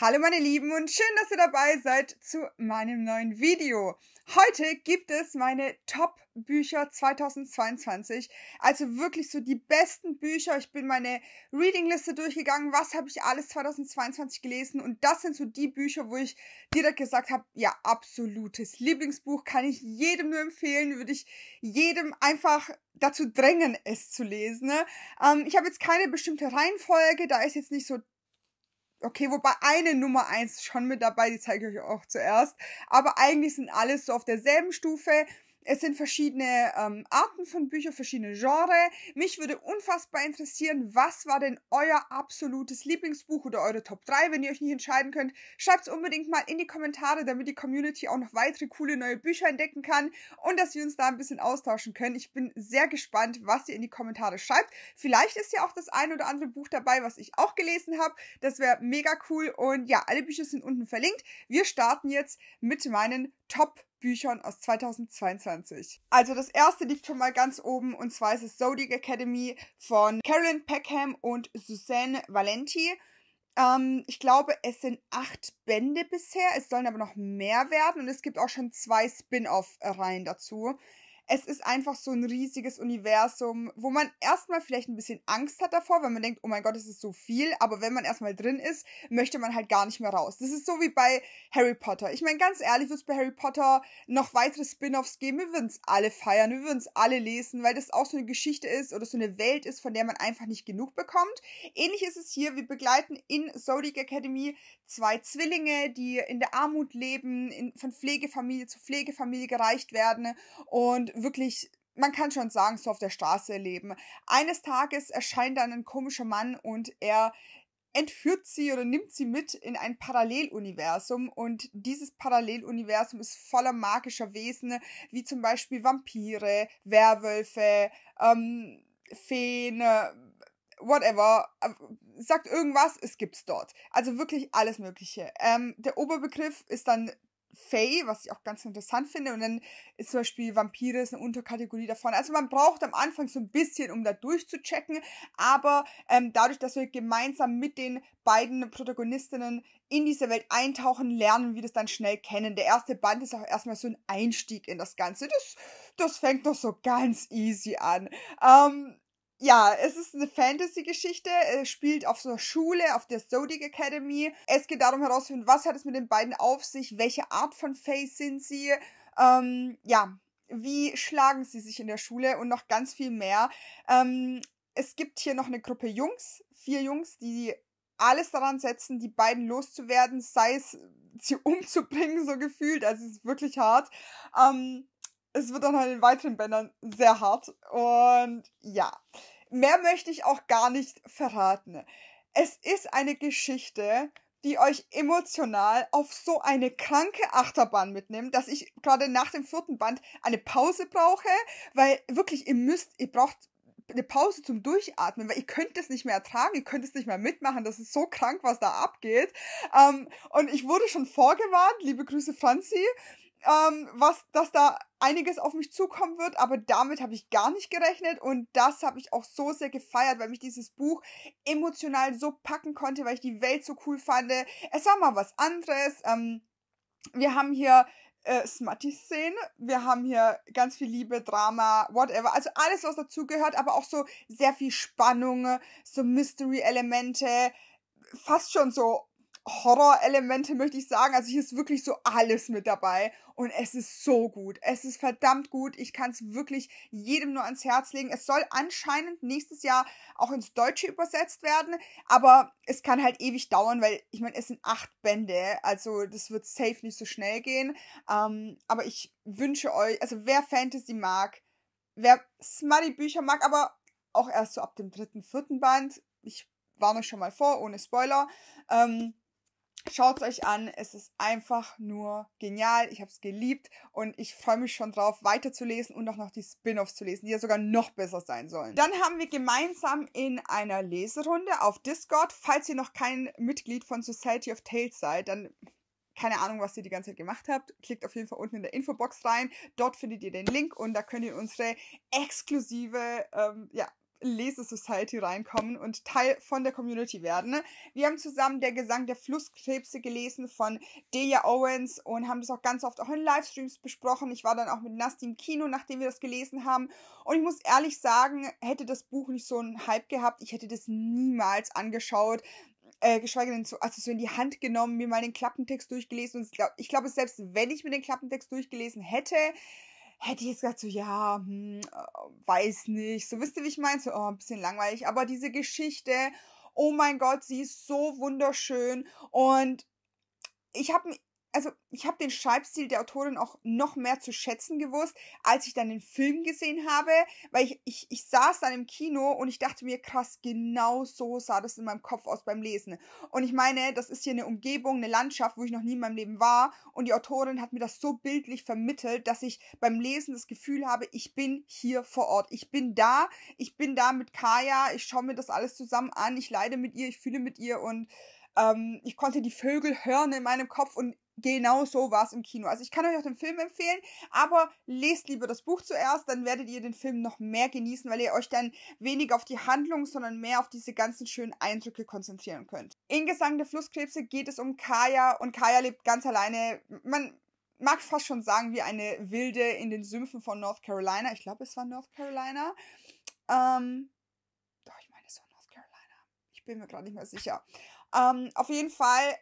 Hallo meine Lieben und schön, dass ihr dabei seid zu meinem neuen Video. Heute gibt es meine Top-Bücher 2022, also wirklich so die besten Bücher. Ich bin meine Reading-Liste durchgegangen, was habe ich alles 2022 gelesen und das sind so die Bücher, wo ich direkt gesagt habe, ja, absolutes Lieblingsbuch, kann ich jedem nur empfehlen, würde ich jedem einfach dazu drängen, es zu lesen. Ne? Ähm, ich habe jetzt keine bestimmte Reihenfolge, da ist jetzt nicht so okay, wobei eine Nummer eins schon mit dabei, die zeige ich euch auch zuerst. Aber eigentlich sind alles so auf derselben Stufe. Es sind verschiedene ähm, Arten von Büchern, verschiedene Genres. Mich würde unfassbar interessieren, was war denn euer absolutes Lieblingsbuch oder eure Top 3, wenn ihr euch nicht entscheiden könnt. Schreibt es unbedingt mal in die Kommentare, damit die Community auch noch weitere coole neue Bücher entdecken kann und dass wir uns da ein bisschen austauschen können. Ich bin sehr gespannt, was ihr in die Kommentare schreibt. Vielleicht ist ja auch das ein oder andere Buch dabei, was ich auch gelesen habe. Das wäre mega cool. Und ja, alle Bücher sind unten verlinkt. Wir starten jetzt mit meinen Top 3. Büchern aus 2022. Also das erste liegt schon mal ganz oben und zwar ist es Zodiac Academy von Carolyn Peckham und Suzanne Valenti. Ähm, ich glaube, es sind acht Bände bisher, es sollen aber noch mehr werden und es gibt auch schon zwei Spin-off-Reihen dazu es ist einfach so ein riesiges Universum, wo man erstmal vielleicht ein bisschen Angst hat davor, weil man denkt, oh mein Gott, es ist so viel, aber wenn man erstmal drin ist, möchte man halt gar nicht mehr raus. Das ist so wie bei Harry Potter. Ich meine, ganz ehrlich, wird es bei Harry Potter noch weitere Spin-offs geben. Wir würden es alle feiern, wir würden es alle lesen, weil das auch so eine Geschichte ist oder so eine Welt ist, von der man einfach nicht genug bekommt. Ähnlich ist es hier, wir begleiten in Zodiac Academy zwei Zwillinge, die in der Armut leben, in, von Pflegefamilie zu Pflegefamilie gereicht werden und wirklich man kann schon sagen, so auf der Straße leben. Eines Tages erscheint dann ein komischer Mann und er entführt sie oder nimmt sie mit in ein Paralleluniversum und dieses Paralleluniversum ist voller magischer Wesen, wie zum Beispiel Vampire, Werwölfe, ähm, Feen, äh, whatever, äh, sagt irgendwas, es gibt's dort. Also wirklich alles Mögliche. Ähm, der Oberbegriff ist dann Fay, was ich auch ganz interessant finde. Und dann ist zum Beispiel Vampire ist eine Unterkategorie davon. Also man braucht am Anfang so ein bisschen, um da durchzuchecken. Aber ähm, dadurch, dass wir gemeinsam mit den beiden Protagonistinnen in diese Welt eintauchen, lernen wir das dann schnell kennen. Der erste Band ist auch erstmal so ein Einstieg in das Ganze. Das, das fängt noch so ganz easy an. Ähm, ja, es ist eine Fantasy-Geschichte. Es spielt auf so einer Schule, auf der Zodiac Academy. Es geht darum herauszufinden, was hat es mit den beiden auf sich, welche Art von Face sind sie. Ähm, ja, wie schlagen sie sich in der Schule und noch ganz viel mehr. Ähm, es gibt hier noch eine Gruppe Jungs, vier Jungs, die alles daran setzen, die beiden loszuwerden, sei es sie umzubringen, so gefühlt. Also es ist wirklich hart. Ähm, es wird dann halt in den weiteren Bändern sehr hart. Und ja, mehr möchte ich auch gar nicht verraten. Es ist eine Geschichte, die euch emotional auf so eine kranke Achterbahn mitnimmt, dass ich gerade nach dem vierten Band eine Pause brauche, weil wirklich ihr müsst, ihr braucht eine Pause zum Durchatmen, weil ihr könnt es nicht mehr ertragen, ihr könnt es nicht mehr mitmachen, das ist so krank, was da abgeht. Ähm, und ich wurde schon vorgewarnt, liebe Grüße Franzi, ähm, was, dass da einiges auf mich zukommen wird, aber damit habe ich gar nicht gerechnet und das habe ich auch so sehr gefeiert, weil mich dieses Buch emotional so packen konnte, weil ich die Welt so cool fand. Es war mal was anderes. Ähm, wir haben hier äh, Smutty-Szene. Wir haben hier ganz viel Liebe, Drama, whatever. Also alles, was dazugehört, aber auch so sehr viel Spannung, so Mystery-Elemente. Fast schon so Horror-Elemente, möchte ich sagen. Also hier ist wirklich so alles mit dabei. Und es ist so gut. Es ist verdammt gut. Ich kann es wirklich jedem nur ans Herz legen. Es soll anscheinend nächstes Jahr auch ins Deutsche übersetzt werden. Aber es kann halt ewig dauern, weil ich meine, es sind acht Bände. Also das wird safe nicht so schnell gehen. Ähm, aber ich wünsche euch, also wer Fantasy mag, wer Smuddy Bücher mag, aber auch erst so ab dem dritten, vierten Band. Ich warne schon mal vor, ohne Spoiler. Ähm, Schaut es euch an, es ist einfach nur genial. Ich habe es geliebt und ich freue mich schon drauf, weiterzulesen und auch noch die Spin-offs zu lesen, die ja sogar noch besser sein sollen. Dann haben wir gemeinsam in einer Leserunde auf Discord, falls ihr noch kein Mitglied von Society of Tales seid, dann keine Ahnung, was ihr die ganze Zeit gemacht habt, klickt auf jeden Fall unten in der Infobox rein. Dort findet ihr den Link und da könnt ihr unsere exklusive ähm, ja, Lese-Society reinkommen und Teil von der Community werden. Ne? Wir haben zusammen Der Gesang der Flusskrebse gelesen von Deja Owens und haben das auch ganz oft auch in Livestreams besprochen. Ich war dann auch mit Nasty im Kino, nachdem wir das gelesen haben. Und ich muss ehrlich sagen, hätte das Buch nicht so einen Hype gehabt, ich hätte das niemals angeschaut. Äh, geschweige denn so, also so in die Hand genommen, mir mal den Klappentext durchgelesen. Und ich glaube, glaub, selbst wenn ich mir den Klappentext durchgelesen hätte, hätte ich jetzt gesagt, so, ja, hm, äh, weiß nicht. So, wisst ihr, wie ich meine? So, oh, ein bisschen langweilig. Aber diese Geschichte, oh mein Gott, sie ist so wunderschön. Und ich habe also ich habe den Schreibstil der Autorin auch noch mehr zu schätzen gewusst, als ich dann den Film gesehen habe, weil ich, ich, ich saß dann im Kino und ich dachte mir, krass, genau so sah das in meinem Kopf aus beim Lesen. Und ich meine, das ist hier eine Umgebung, eine Landschaft, wo ich noch nie in meinem Leben war und die Autorin hat mir das so bildlich vermittelt, dass ich beim Lesen das Gefühl habe, ich bin hier vor Ort, ich bin da, ich bin da mit Kaya, ich schaue mir das alles zusammen an, ich leide mit ihr, ich fühle mit ihr und ähm, ich konnte die Vögel hören in meinem Kopf und genau so war es im Kino. Also ich kann euch auch den Film empfehlen, aber lest lieber das Buch zuerst, dann werdet ihr den Film noch mehr genießen, weil ihr euch dann weniger auf die Handlung, sondern mehr auf diese ganzen schönen Eindrücke konzentrieren könnt. In Gesang der Flusskrebse geht es um Kaya und Kaya lebt ganz alleine. Man mag fast schon sagen, wie eine Wilde in den Sümpfen von North Carolina. Ich glaube, es war North Carolina. Ähm, doch, ich meine, es war North Carolina. Ich bin mir gerade nicht mehr sicher. Ähm, auf jeden Fall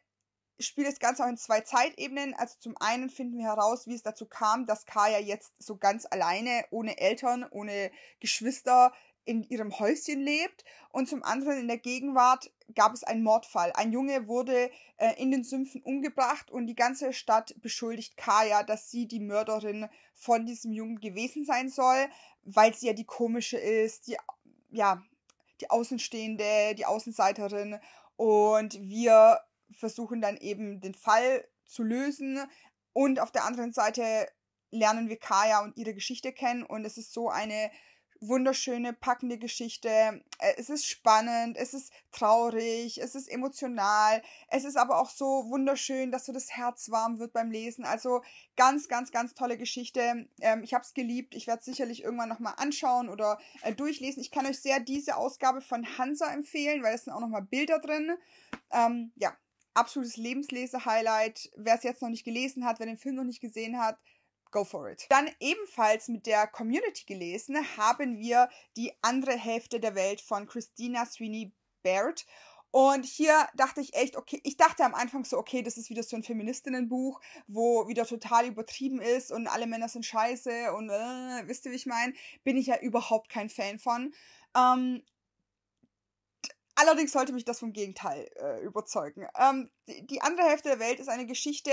spielt das Ganze auch in zwei Zeitebenen. Also zum einen finden wir heraus, wie es dazu kam, dass Kaya jetzt so ganz alleine, ohne Eltern, ohne Geschwister in ihrem Häuschen lebt. Und zum anderen in der Gegenwart gab es einen Mordfall. Ein Junge wurde äh, in den Sümpfen umgebracht und die ganze Stadt beschuldigt Kaya, dass sie die Mörderin von diesem Jungen gewesen sein soll, weil sie ja die komische ist, die ja, die Außenstehende, die Außenseiterin. Und wir versuchen dann eben den Fall zu lösen. Und auf der anderen Seite lernen wir Kaya und ihre Geschichte kennen. Und es ist so eine wunderschöne, packende Geschichte. Äh, es ist spannend, es ist traurig, es ist emotional. Es ist aber auch so wunderschön, dass so das Herz warm wird beim Lesen. Also ganz, ganz, ganz tolle Geschichte. Ähm, ich habe es geliebt. Ich werde es sicherlich irgendwann nochmal anschauen oder äh, durchlesen. Ich kann euch sehr diese Ausgabe von Hansa empfehlen, weil es sind auch nochmal Bilder drin. Ähm, ja, absolutes Lebenslese-Highlight. Wer es jetzt noch nicht gelesen hat, wer den Film noch nicht gesehen hat, go for it. Dann ebenfalls mit der Community gelesen haben wir die andere Hälfte der Welt von Christina Sweeney Baird. Und hier dachte ich echt, okay, ich dachte am Anfang so, okay, das ist wieder so ein Feministinnenbuch, wo wieder total übertrieben ist und alle Männer sind scheiße und äh, wisst ihr, wie ich meine? Bin ich ja überhaupt kein Fan von. Ähm, Allerdings sollte mich das vom Gegenteil äh, überzeugen. Ähm, die, die andere Hälfte der Welt ist eine Geschichte,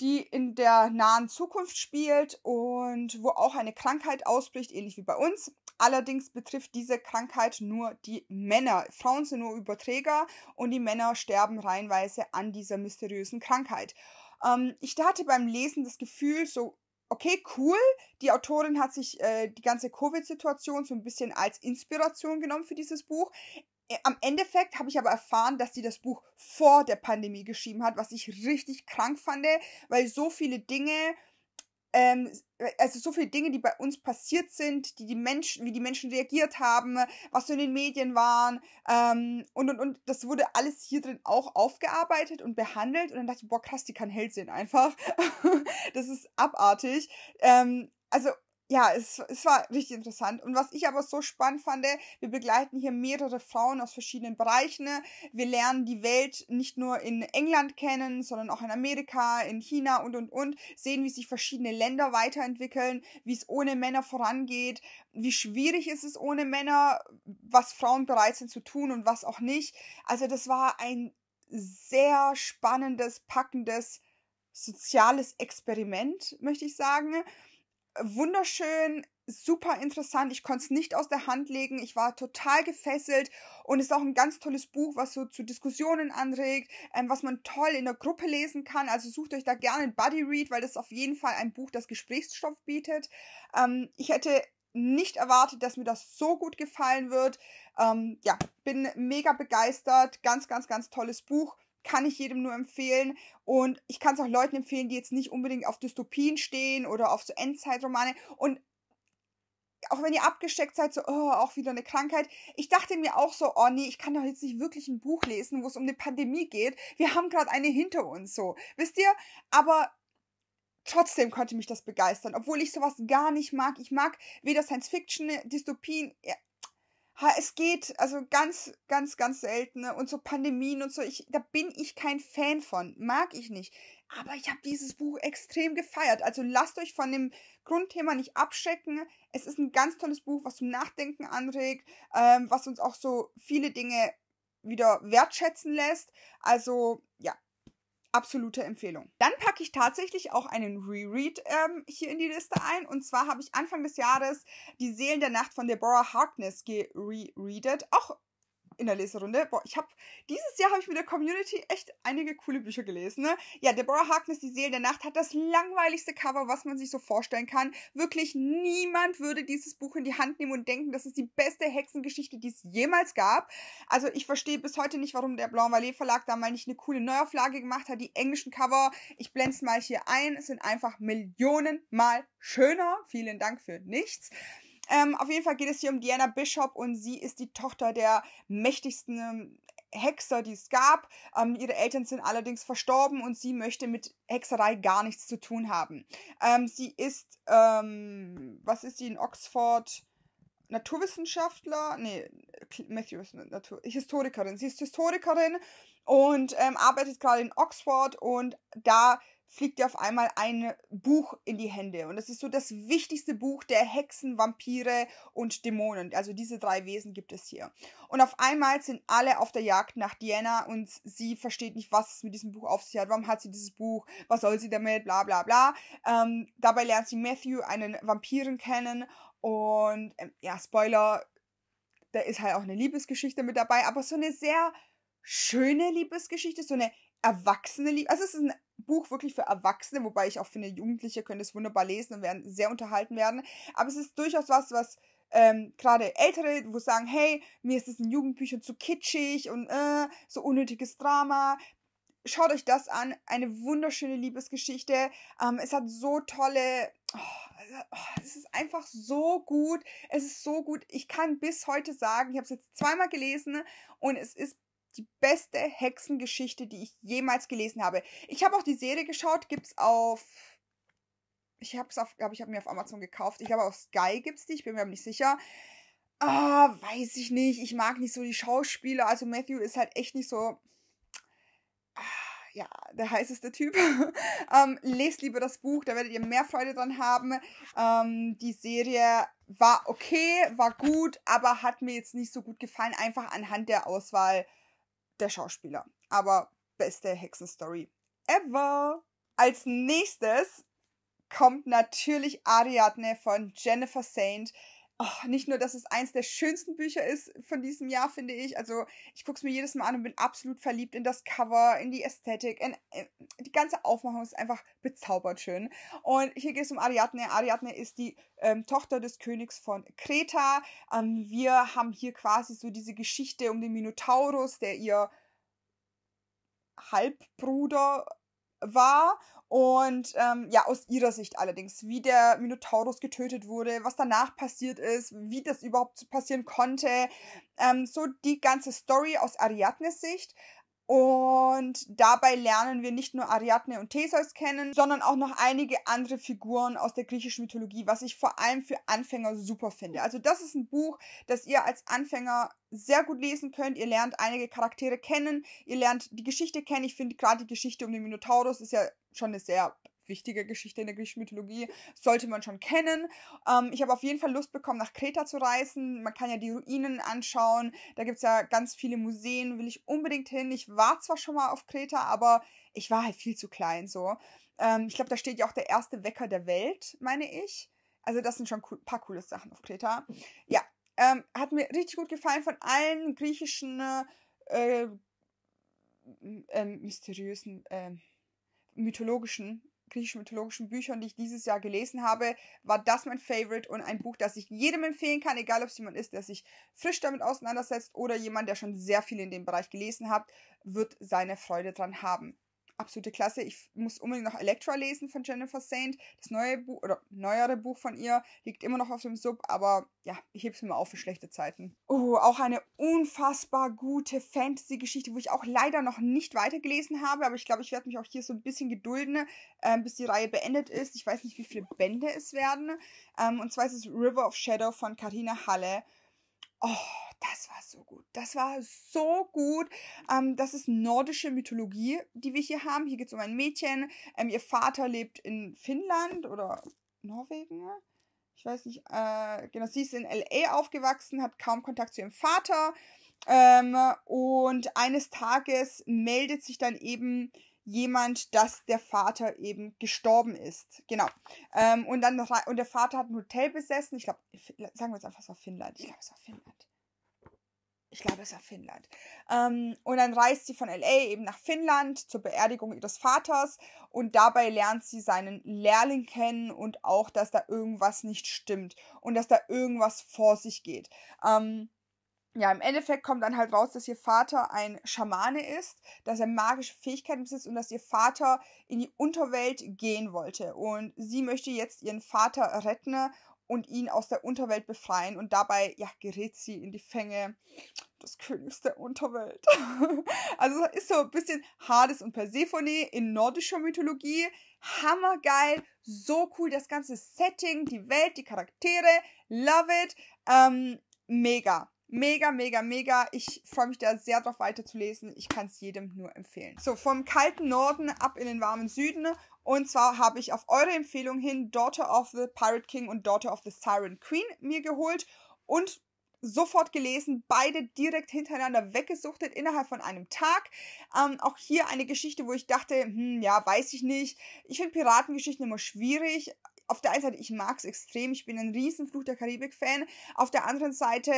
die in der nahen Zukunft spielt und wo auch eine Krankheit ausbricht, ähnlich wie bei uns. Allerdings betrifft diese Krankheit nur die Männer. Frauen sind nur Überträger und die Männer sterben reihenweise an dieser mysteriösen Krankheit. Ähm, ich hatte beim Lesen das Gefühl, so okay, cool. Die Autorin hat sich äh, die ganze Covid-Situation so ein bisschen als Inspiration genommen für dieses Buch. Äh, am Endeffekt habe ich aber erfahren, dass sie das Buch vor der Pandemie geschrieben hat, was ich richtig krank fand, weil so viele Dinge, ähm, äh, also so viele Dinge, die bei uns passiert sind, die die Menschen, wie die Menschen reagiert haben, was so in den Medien waren ähm, und und und, das wurde alles hier drin auch aufgearbeitet und behandelt und dann dachte ich, boah krass, die kann Held sehen einfach, das ist abartig. Ähm, also ja, es, es war richtig interessant. Und was ich aber so spannend fand, wir begleiten hier mehrere Frauen aus verschiedenen Bereichen. Wir lernen die Welt nicht nur in England kennen, sondern auch in Amerika, in China und, und, und. Sehen, wie sich verschiedene Länder weiterentwickeln, wie es ohne Männer vorangeht, wie schwierig ist es ohne Männer, was Frauen bereit sind zu tun und was auch nicht. Also das war ein sehr spannendes, packendes, soziales Experiment, möchte ich sagen wunderschön, super interessant. Ich konnte es nicht aus der Hand legen. Ich war total gefesselt und es ist auch ein ganz tolles Buch, was so zu Diskussionen anregt, ähm, was man toll in der Gruppe lesen kann. Also sucht euch da gerne ein Buddy Read, weil das auf jeden Fall ein Buch, das Gesprächsstoff bietet. Ähm, ich hätte nicht erwartet, dass mir das so gut gefallen wird. Ähm, ja, bin mega begeistert. Ganz, ganz, ganz tolles Buch kann ich jedem nur empfehlen. Und ich kann es auch Leuten empfehlen, die jetzt nicht unbedingt auf Dystopien stehen oder auf so Endzeitromane. Und auch wenn ihr abgesteckt seid, so, oh, auch wieder eine Krankheit. Ich dachte mir auch so, oh nee, ich kann doch jetzt nicht wirklich ein Buch lesen, wo es um eine Pandemie geht. Wir haben gerade eine hinter uns, so. Wisst ihr? Aber trotzdem konnte mich das begeistern, obwohl ich sowas gar nicht mag. Ich mag weder Science Fiction, Dystopien, es geht, also ganz, ganz, ganz selten. Ne? Und so Pandemien und so, ich, da bin ich kein Fan von. Mag ich nicht. Aber ich habe dieses Buch extrem gefeiert. Also lasst euch von dem Grundthema nicht abschrecken. Es ist ein ganz tolles Buch, was zum Nachdenken anregt, ähm, was uns auch so viele Dinge wieder wertschätzen lässt. Also ja, absolute Empfehlung. Dann packe ich tatsächlich auch einen Reread ähm, hier in die Liste ein. Und zwar habe ich Anfang des Jahres Die Seelen der Nacht von Deborah Harkness gerereadet. Auch in der Leserunde. Boah, ich habe dieses Jahr habe ich mit der Community echt einige coole Bücher gelesen. Ne? Ja, Deborah Harkness, Die Seelen der Nacht, hat das langweiligste Cover, was man sich so vorstellen kann. Wirklich niemand würde dieses Buch in die Hand nehmen und denken, das ist die beste Hexengeschichte, die es jemals gab. Also ich verstehe bis heute nicht, warum der Blanc Valet Verlag da mal nicht eine coole Neuauflage gemacht hat. Die englischen Cover, ich blende es mal hier ein, sind einfach Millionen mal schöner. Vielen Dank für nichts. Ähm, auf jeden Fall geht es hier um Diana Bishop und sie ist die Tochter der mächtigsten ähm, Hexer, die es gab. Ähm, ihre Eltern sind allerdings verstorben und sie möchte mit Hexerei gar nichts zu tun haben. Ähm, sie ist, ähm, was ist sie in Oxford? Naturwissenschaftler, nee, Matthews, Natur, Historikerin. Sie ist Historikerin und ähm, arbeitet gerade in Oxford und da fliegt dir auf einmal ein Buch in die Hände. Und das ist so das wichtigste Buch der Hexen, Vampire und Dämonen. Also diese drei Wesen gibt es hier. Und auf einmal sind alle auf der Jagd nach Diana und sie versteht nicht, was es mit diesem Buch auf sich hat. Warum hat sie dieses Buch? Was soll sie damit? Bla bla bla. Ähm, dabei lernt sie Matthew, einen Vampiren, kennen. Und ähm, ja, Spoiler, da ist halt auch eine Liebesgeschichte mit dabei. Aber so eine sehr schöne Liebesgeschichte, so eine erwachsene Liebe. Also es ist ein Buch wirklich für Erwachsene, wobei ich auch finde, Jugendliche können das wunderbar lesen und werden sehr unterhalten werden. Aber es ist durchaus was, was ähm, gerade Ältere, wo sagen, hey, mir ist das in Jugendbüchern zu kitschig und äh, so unnötiges Drama. Schaut euch das an, eine wunderschöne Liebesgeschichte. Ähm, es hat so tolle, oh, oh, es ist einfach so gut, es ist so gut. Ich kann bis heute sagen, ich habe es jetzt zweimal gelesen und es ist die beste Hexengeschichte, die ich jemals gelesen habe. Ich habe auch die Serie geschaut, gibt es auf. Ich habe es auf, glaube ich, habe mir auf Amazon gekauft. Ich glaube, auf Sky gibt's die. Ich bin mir aber nicht sicher. Ah, weiß ich nicht. Ich mag nicht so die Schauspieler. Also Matthew ist halt echt nicht so. Ah, ja, der heißeste Typ. ähm, lest lieber das Buch, da werdet ihr mehr Freude dran haben. Ähm, die Serie war okay, war gut, aber hat mir jetzt nicht so gut gefallen, einfach anhand der Auswahl der Schauspieler. Aber beste Hexenstory ever. Als nächstes kommt natürlich Ariadne von Jennifer Saint oh, nicht nur, dass es eins der schönsten Bücher ist von diesem Jahr, finde ich. Also ich gucke es mir jedes Mal an und bin absolut verliebt in das Cover, in die Ästhetik. In, in, äh, die ganze Aufmachung ist einfach bezaubert schön. Und hier geht es um Ariadne. Ariadne ist die ähm, Tochter des Königs von Kreta. Ähm, wir haben hier quasi so diese Geschichte um den Minotaurus, der ihr Halbbruder war. Und ähm, ja, aus ihrer Sicht allerdings, wie der Minotaurus getötet wurde, was danach passiert ist, wie das überhaupt passieren konnte. Ähm, so die ganze Story aus Ariadnes Sicht. Und dabei lernen wir nicht nur Ariadne und Theseus kennen, sondern auch noch einige andere Figuren aus der griechischen Mythologie, was ich vor allem für Anfänger super finde. Also das ist ein Buch, das ihr als Anfänger sehr gut lesen könnt. Ihr lernt einige Charaktere kennen, ihr lernt die Geschichte kennen. Ich finde gerade die Geschichte um den Minotaurus ist ja schon eine sehr wichtige Geschichte in der griechischen Mythologie, sollte man schon kennen. Ähm, ich habe auf jeden Fall Lust bekommen, nach Kreta zu reisen. Man kann ja die Ruinen anschauen. Da gibt es ja ganz viele Museen, will ich unbedingt hin. Ich war zwar schon mal auf Kreta, aber ich war halt viel zu klein so. Ähm, ich glaube, da steht ja auch der erste Wecker der Welt, meine ich. Also das sind schon cool, paar coole Sachen auf Kreta. Ja, ähm, hat mir richtig gut gefallen von allen griechischen äh, äh, äh mysteriösen... Äh, mythologischen griechisch-mythologischen Büchern, die ich dieses Jahr gelesen habe, war das mein Favorite und ein Buch, das ich jedem empfehlen kann, egal ob es jemand ist, der sich frisch damit auseinandersetzt oder jemand, der schon sehr viel in dem Bereich gelesen hat, wird seine Freude dran haben absolute Klasse. Ich muss unbedingt noch Elektra lesen von Jennifer Saint. Das neue Buch oder neuere Buch von ihr liegt immer noch auf dem Sub, aber ja, ich heb's mir auf für schlechte Zeiten. Oh, auch eine unfassbar gute Fantasy-Geschichte, wo ich auch leider noch nicht weitergelesen habe, aber ich glaube, ich werde mich auch hier so ein bisschen gedulden, äh, bis die Reihe beendet ist. Ich weiß nicht, wie viele Bände es werden. Ähm, und zwar ist es River of Shadow von Karina Halle. Oh, das war so gut. Das war so gut. Ähm, das ist nordische Mythologie, die wir hier haben. Hier geht es um ein Mädchen. Ähm, ihr Vater lebt in Finnland oder Norwegen. Ich weiß nicht. Äh, genau, sie ist in LA aufgewachsen, hat kaum Kontakt zu ihrem Vater. Ähm, und eines Tages meldet sich dann eben jemand, dass der Vater eben gestorben ist. Genau. Ähm, und dann und der Vater hat ein Hotel besessen. Ich glaube, sagen wir jetzt einfach, es war Finnland. Ich glaube, es war Finnland ich glaube, es war Finnland. Ähm, und dann reist sie von LA eben nach Finnland zur Beerdigung ihres Vaters und dabei lernt sie seinen Lehrling kennen und auch, dass da irgendwas nicht stimmt und dass da irgendwas vor sich geht. Ähm, ja, im Endeffekt kommt dann halt raus, dass ihr Vater ein Schamane ist, dass er magische Fähigkeiten besitzt und dass ihr Vater in die Unterwelt gehen wollte. Und sie möchte jetzt ihren Vater retten und ihn aus der Unterwelt befreien. Und dabei ja, gerät sie in die Fänge des Königs der Unterwelt. also ist so ein bisschen Hades und Persephone in nordischer Mythologie. Hammergeil, so cool, das ganze Setting, die Welt, die Charaktere, love it. Ähm, mega. Mega, mega, mega. Ich freue mich da sehr drauf weiterzulesen. Ich kann es jedem nur empfehlen. So, vom kalten Norden ab in den warmen Süden. Und zwar habe ich auf eure Empfehlung hin Daughter of the Pirate King und Daughter of the Siren Queen mir geholt und sofort gelesen, beide direkt hintereinander weggesuchtet innerhalb von einem Tag. Ähm, auch hier eine Geschichte, wo ich dachte, hm, ja, weiß ich nicht. Ich finde Piratengeschichten immer schwierig. Auf der einen Seite, ich mag es extrem, ich bin ein Riesenfluch der Karibik-Fan. Auf der anderen Seite,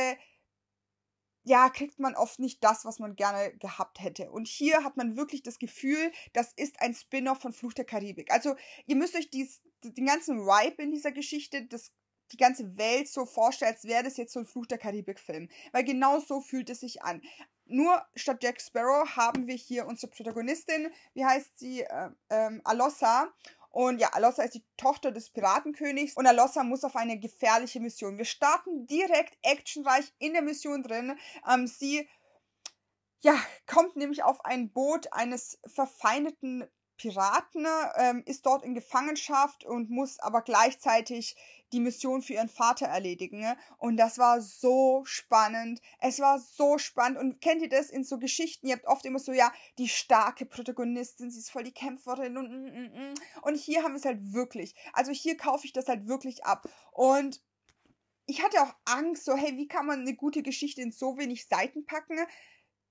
ja, kriegt man oft nicht das, was man gerne gehabt hätte. Und hier hat man wirklich das Gefühl, das ist ein Spin-off von Fluch der Karibik. Also ihr müsst euch dies, den ganzen Vibe in dieser Geschichte, das, die ganze Welt so vorstellen, als wäre das jetzt so ein Fluch der Karibik-Film. Weil genau so fühlt es sich an. Nur statt Jack Sparrow haben wir hier unsere Protagonistin, wie heißt sie, äh, ähm, Alossa. Und ja, Alossa ist die Tochter des Piratenkönigs und Alossa muss auf eine gefährliche Mission. Wir starten direkt actionreich in der Mission drin. Ähm, sie ja, kommt nämlich auf ein Boot eines verfeindeten Piraten, ne, ähm, ist dort in Gefangenschaft und muss aber gleichzeitig die Mission für ihren Vater erledigen. Ne? Und das war so spannend. Es war so spannend. Und kennt ihr das in so Geschichten? Ihr habt oft immer so, ja, die starke Protagonistin, sie ist voll die Kämpferin und mm, mm, mm. Und hier haben wir es halt wirklich. Also hier kaufe ich das halt wirklich ab. Und ich hatte auch Angst, so, hey, wie kann man eine gute Geschichte in so wenig Seiten packen? Ne?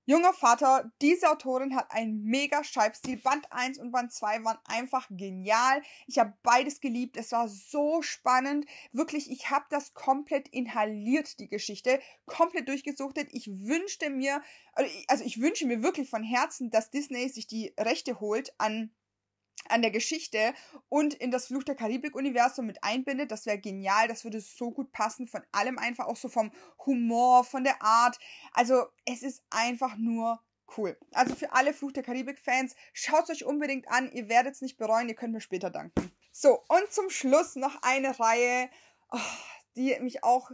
Junger Vater, diese Autorin hat einen mega Schreibstil. Band 1 und Band 2 waren einfach genial. Ich habe beides geliebt. Es war so spannend. Wirklich, ich habe das komplett inhaliert, die Geschichte. Komplett durchgesuchtet. Ich wünschte mir, also, also ich wünsche mir wirklich von Herzen, dass Disney sich die Rechte holt an an der Geschichte und in das Fluch der Karibik-Universum mit einbindet. Das wäre genial, das würde so gut passen, von allem einfach, auch so vom Humor, von der Art. Also es ist einfach nur cool. Also für alle Fluch der Karibik-Fans, schaut es euch unbedingt an, ihr werdet es nicht bereuen, ihr könnt mir später danken. So, und zum Schluss noch eine Reihe, oh, die mich auch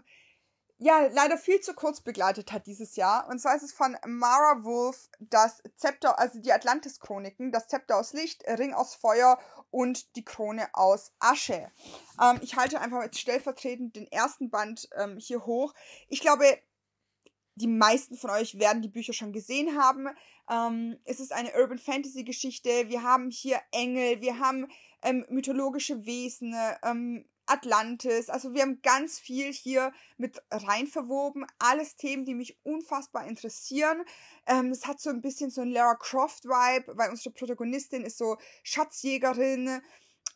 ja, leider viel zu kurz begleitet hat dieses Jahr. Und zwar ist es von Mara Wolf das Zepter, also die Atlantis-Chroniken, das Zepter aus Licht, Ring aus Feuer und die Krone aus Asche. Ähm, ich halte einfach jetzt stellvertretend den ersten Band ähm, hier hoch. Ich glaube, die meisten von euch werden die Bücher schon gesehen haben. Ähm, es ist eine Urban Fantasy Geschichte. Wir haben hier Engel, wir haben ähm, mythologische Wesen, ähm, Atlantis. Also wir haben ganz viel hier mit rein verwoben. Alles Themen, die mich unfassbar interessieren. Ähm, es hat so ein bisschen so ein Lara Croft-Vibe, weil unsere Protagonistin ist so Schatzjägerin.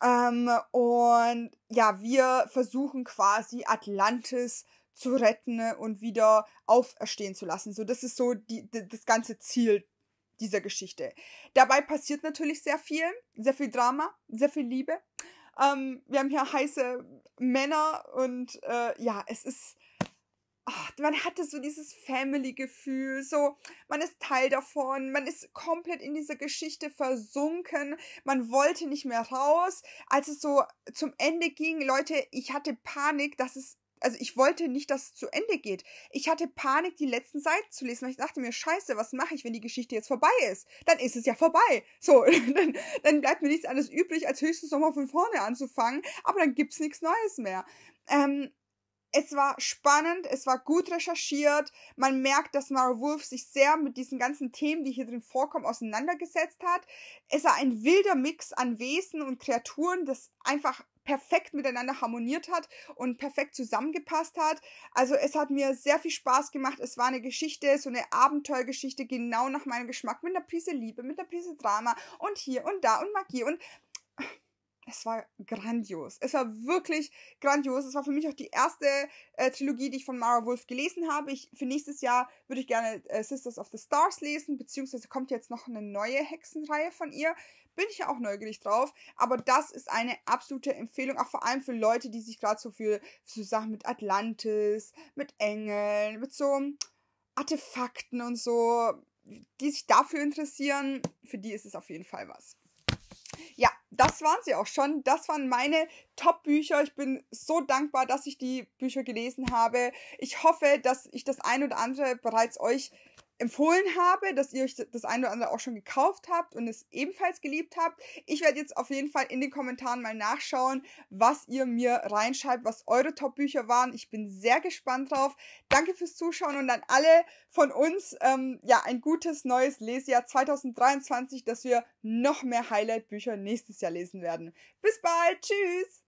Ähm, und ja, wir versuchen quasi Atlantis zu retten und wieder auferstehen zu lassen. So, das ist so die, die, das ganze Ziel dieser Geschichte. Dabei passiert natürlich sehr viel, sehr viel Drama, sehr viel Liebe. Ähm, wir haben hier heiße Männer und äh, ja, es ist. Ach, man hatte so dieses Family-Gefühl, so man ist Teil davon, man ist komplett in dieser Geschichte versunken, man wollte nicht mehr raus. Als es so zum Ende ging, Leute, ich hatte Panik, dass es also ich wollte nicht, dass es zu Ende geht. Ich hatte Panik, die letzten Seiten zu lesen, weil ich dachte mir, scheiße, was mache ich, wenn die Geschichte jetzt vorbei ist? Dann ist es ja vorbei. So, dann, dann bleibt mir nichts anderes übrig, als höchstens nochmal von vorne anzufangen, aber dann gibt's nichts Neues mehr. Ähm, es war spannend, es war gut recherchiert. Man merkt, dass Mara Wolf sich sehr mit diesen ganzen Themen, die hier drin vorkommen, auseinandergesetzt hat. Es war ein wilder Mix an Wesen und Kreaturen, das einfach perfekt miteinander harmoniert hat und perfekt zusammengepasst hat. Also es hat mir sehr viel Spaß gemacht. Es war eine Geschichte, so eine Abenteuergeschichte, genau nach meinem Geschmack, mit einer Prise Liebe, mit einer Prise Drama und hier und da und Magie und es war grandios. Es war wirklich grandios. Es war für mich auch die erste äh, Trilogie, die ich von Mara Wolf gelesen habe. Ich, für nächstes Jahr würde ich gerne äh, Sisters of the Stars lesen, beziehungsweise kommt jetzt noch eine neue Hexenreihe von ihr. Bin ich ja auch neugierig drauf. Aber das ist eine absolute Empfehlung, auch vor allem für Leute, die sich gerade so für, für so Sachen mit Atlantis, mit Engeln, mit so Artefakten und so, die sich dafür interessieren, für die ist es auf jeden Fall was. Ja, das waren sie auch schon. Das waren meine Top-Bücher. Ich bin so dankbar, dass ich die Bücher gelesen habe. Ich hoffe, dass ich das ein oder andere bereits euch empfohlen habe, dass ihr euch das eine oder andere auch schon gekauft habt und es ebenfalls geliebt habt. Ich werde jetzt auf jeden Fall in den Kommentaren mal nachschauen, was ihr mir reinschreibt, was eure Top-Bücher waren. Ich bin sehr gespannt drauf. Danke fürs Zuschauen und an alle von uns ähm, ja ein gutes neues Lesejahr 2023, dass wir noch mehr Highlight-Bücher nächstes Jahr lesen werden. Bis bald, tschüss!